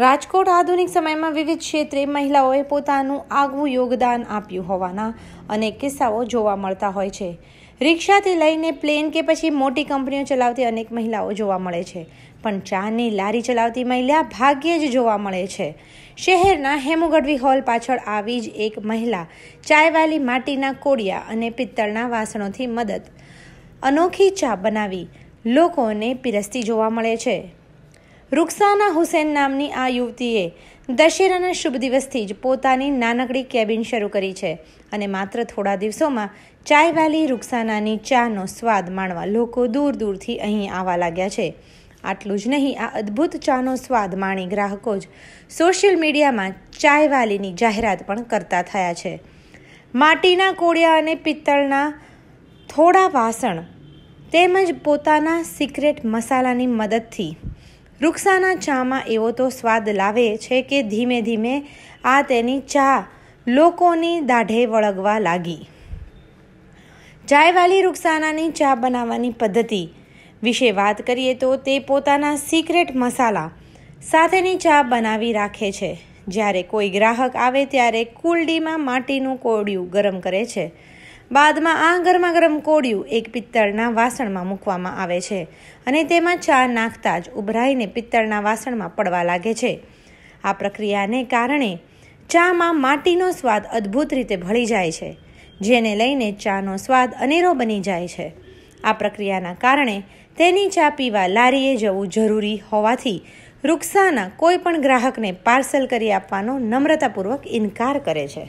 રાજકોટ આધુનિક સમયમાં વિવિધ ક્ષેત્રે મહિલાઓએ પોતાનું આગવું યોગદાન આપ્યું હોવાના અનેક કિસ્સાઓ જોવા મળતા હોય છે રિક્ષાથી લઈને પ્લેન કે પછી મોટી કંપનીઓ ચલાવતી અનેક મહિલાઓ જોવા મળે છે પણ ચાની લારી ચલાવતી મહિલા ભાગ્યે જ જોવા મળે છે શહેરના હેમુગઢવી હોલ પાછળ આવી જ એક મહિલા ચાયવાલી માટીના કોડિયા અને પિત્તળના વાસણોથી મદદ અનોખી ચા બનાવી લોકોને પીરસતી જોવા મળે છે રૂકસાના હુસેન નામની આ યુવતીએ દશેરાના શુભ દિવસથી જ પોતાની નાનકડી કેબિન શરૂ કરી છે અને માત્ર થોડા દિવસોમાં વાલી રૂકસાનાની ચાનો સ્વાદ માણવા લોકો દૂર દૂરથી અહીં આવવા લાગ્યા છે આટલું જ નહીં આ અદ્ભુત ચાનો સ્વાદ માણી ગ્રાહકો જ સોશિયલ મીડિયામાં વાલીની જાહેરાત પણ કરતા થયા છે માટીના કોળિયા અને પિત્તળના થોડા વાસણ તેમજ પોતાના સિક્રેટ મસાલાની મદદથી રૂક્ષાના ચામાં એવો તો સ્વાદ લાવે છે કે ધીમે ધીમે આ તેની ચા લોકોની દાઢે વળગવા લાગી ચાયવાલી રૂક્ષાનાની ચા બનાવવાની પદ્ધતિ વિશે વાત કરીએ તો તે પોતાના સિક્રેટ મસાલા સાથેની ચા બનાવી રાખે છે જ્યારે કોઈ ગ્રાહક આવે ત્યારે કુલડીમાં માટીનું કોડિયું ગરમ કરે છે બાદમાં આ ગરમા ગરમ કોળિયું એક પિત્તળના વાસણમાં મૂકવામાં આવે છે અને તેમાં ચા નાખતા જ ઉભરાઈને પિત્તળના વાસણમાં પડવા લાગે છે આ પ્રક્રિયાને કારણે ચામાં માટીનો સ્વાદ અદ્ભુત રીતે ભળી જાય છે જેને લઈને ચાનો સ્વાદ અનેરો બની જાય છે આ પ્રક્રિયાના કારણે તેની ચા પીવા લારીએ જવું જરૂરી હોવાથી રૂક્ષાના કોઈ પણ ગ્રાહકને પાર્સલ કરી આપવાનો નમ્રતાપૂર્વક ઇનકાર કરે છે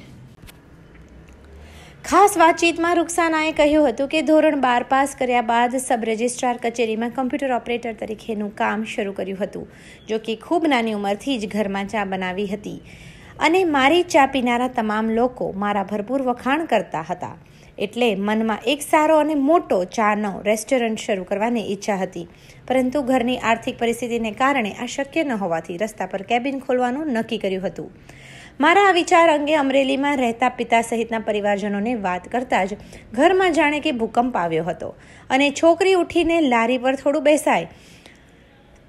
ખાસ વાતચીતમાં રૂકસાનાએ કહ્યું હતું કે ધોરણ બાર પાસ કર્યા બાદ સબ રજિસ્ટ્રાર કચેરીમાં કમ્પ્યુટર ઓપરેટર તરીકેનું કામ શરૂ કર્યું હતું જો કે ખૂબ નાની ઉંમરથી જ ઘરમાં ચા બનાવી હતી અને મારી ચા પીનારા તમામ લોકો મારા ભરપૂર વખાણ કરતા હતા એટલે મનમાં એક સારો અને મોટો ચાનો રેસ્ટોરન્ટ શરૂ કરવાની ઈચ્છા હતી પરંતુ ઘરની આર્થિક પરિસ્થિતિને કારણે આ શક્ય ન હોવાથી રસ્તા પર કેબિન ખોલવાનું નક્કી કર્યું હતું મારા આ વિચાર અંગે અમરેલીમાં રહેતા પિતા સહિતના પરિવારજનોને વાત કરતાં જ ઘરમાં જાણે કે ભૂકંપ આવ્યો હતો અને છોકરી ઉઠીને લારી પર થોડું બેસાય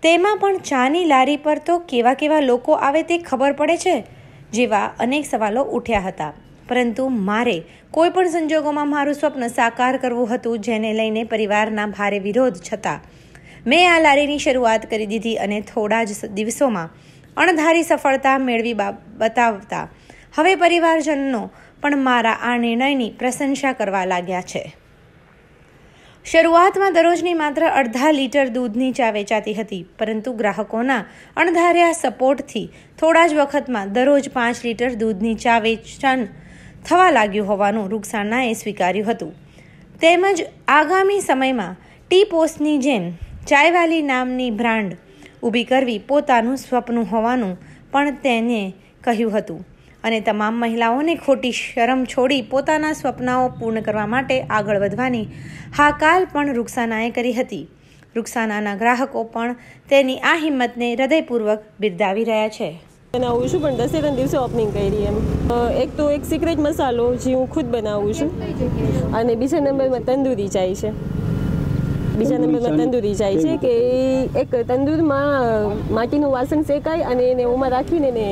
તેમાં પણ ચાની લારી પર તો કેવા કેવા લોકો આવે તે ખબર પડે છે જેવા અનેક સવાલો ઉઠ્યા હતા પરંતુ મારે કોઈ પણ સંજોગોમાં મારું સ્વપ્ન સાકાર કરવું હતું જેને લઈને પરિવારના ભારે વિરોધ છતાં મેં આ લારીની શરૂઆત કરી દીધી અને થોડા જ દિવસોમાં અણધારી સફળતા મેળવી બતાવતા હવે પરિવારજનો પણ મારા આ નિર્ણયની પ્રશંસા કરવા લાગ્યા છે શરૂઆતમાં દરરોજની માત્ર અડધા લીટર દૂધની ચા વેચાતી હતી પરંતુ ગ્રાહકોના અણધાર્યા સપોર્ટથી થોડા જ વખતમાં દરરોજ પાંચ લીટર દૂધની ચા વેચાણ થવા લાગ્યું હોવાનું રૂકસાણાએ સ્વીકાર્યું હતું તેમજ આગામી સમયમાં ટી પોસ્ટની જેમ ચાયવાલી નામની બ્રાન્ડ ઊભી કરવી પોતાનું સ્વપ્ન હોવાનું પણ તેને કહ્યું હતું અને તમામ મહિલાઓને ખોટી શરમ છોડી પોતાના સ્વપ્નાઓ પૂર્ણ કરવા માટે આગળ વધવાની હાકાલ પણ રૂકસાનાએ કરી હતી રૂકસાનાના ગ્રાહકો પણ તેની આ હિંમતને હૃદયપૂર્વક બિરદાવી રહ્યા છે બનાવું છું પણ દસેરા દિવસે ઓપનિંગ કરી એમ એક તો એક સિક્રેટ મસાલો જે હું ખુદ બનાવું છું અને બીજા નંબરમાં તંદુરી ચાય છે બીજા નંબરમાં તંદુરી જાય છે કે એક તંદૂરમાં માટીનું વાસણ શેકાય અને એને ઓમાં રાખીને એને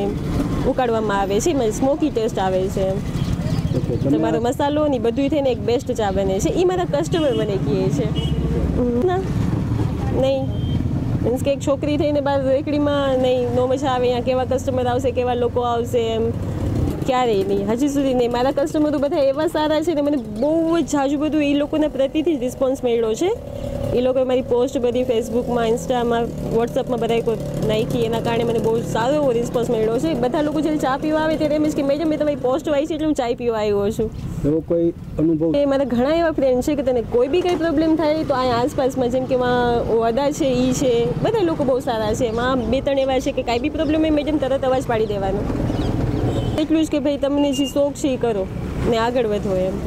ઉકાળવામાં આવે છે એમાં સ્મોકી ટેસ્ટ આવે છે તમારો મસાલો ને બધું થઈને એક બેસ્ટ ચા બને છે એ મારા કસ્ટમર મને કહે છે ના નહીં મીન્સ કે એક છોકરી થઈને બાર રેકડીમાં નહીં નો મજા આવે અહીંયા કેવા કસ્ટમર આવશે કેવા લોકો આવશે એમ ક્યારેય નહીં હજી સુધી નહીં મારા કસ્ટમરો બધા એવા સારા છે ને મને બહુ જ જાજુ બધું એ લોકોના પ્રતિથી જ રિસ્પોન્સ મળ્યો છે એ લોકોએ મારી પોસ્ટ બધી ફેસબુકમાં ઇન્સ્ટામાં વોટ્સઅપમાં બધા નાખી એના કારણે મને બહુ સારો એવો રિસ્પોન્સ મળ્યો છે બધા લોકો જ્યારે ચા પીવા આવે ત્યારે મીન્સ કે મેડમ મેં તમારી પોસ્ટ વાંચી એટલે હું ચા પીવા આવ્યો છું એવો કોઈ અનુભવ એ મારા ઘણા એવા ફ્રેન્ડ છે કે તને કોઈ બી કંઈ પ્રોબ્લેમ થાય તો અહીંયા આસપાસમાં જેમ કે માં વદા છે એ છે બધા લોકો બહુ સારા છે એમાં બે ત્રણ એવા છે કે કાંઈ બી પ્રોબ્લેમ હોય મેડમ તરત અવાજ પાડી દેવાનો એટલું જ કે ભાઈ તમને જે શોખ છે એ કરો ને આગળ વધો એમ